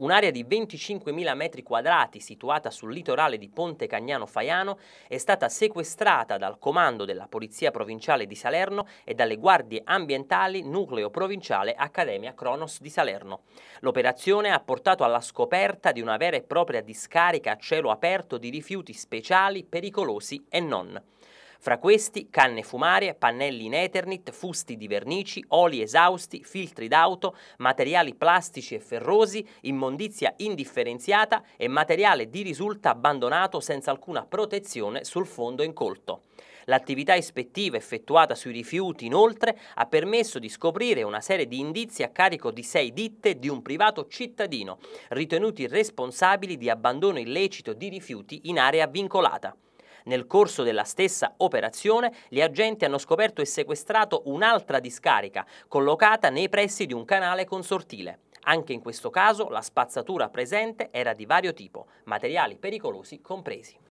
Un'area di 25.000 metri quadrati situata sul litorale di Ponte Cagnano Faiano è stata sequestrata dal comando della Polizia Provinciale di Salerno e dalle guardie ambientali Nucleo Provinciale Accademia Cronos di Salerno. L'operazione ha portato alla scoperta di una vera e propria discarica a cielo aperto di rifiuti speciali, pericolosi e non. Fra questi canne fumarie, pannelli in Ethernet, fusti di vernici, oli esausti, filtri d'auto, materiali plastici e ferrosi, immondizia indifferenziata e materiale di risulta abbandonato senza alcuna protezione sul fondo incolto. L'attività ispettiva effettuata sui rifiuti, inoltre, ha permesso di scoprire una serie di indizi a carico di sei ditte di un privato cittadino, ritenuti responsabili di abbandono illecito di rifiuti in area vincolata. Nel corso della stessa operazione gli agenti hanno scoperto e sequestrato un'altra discarica collocata nei pressi di un canale consortile. Anche in questo caso la spazzatura presente era di vario tipo, materiali pericolosi compresi.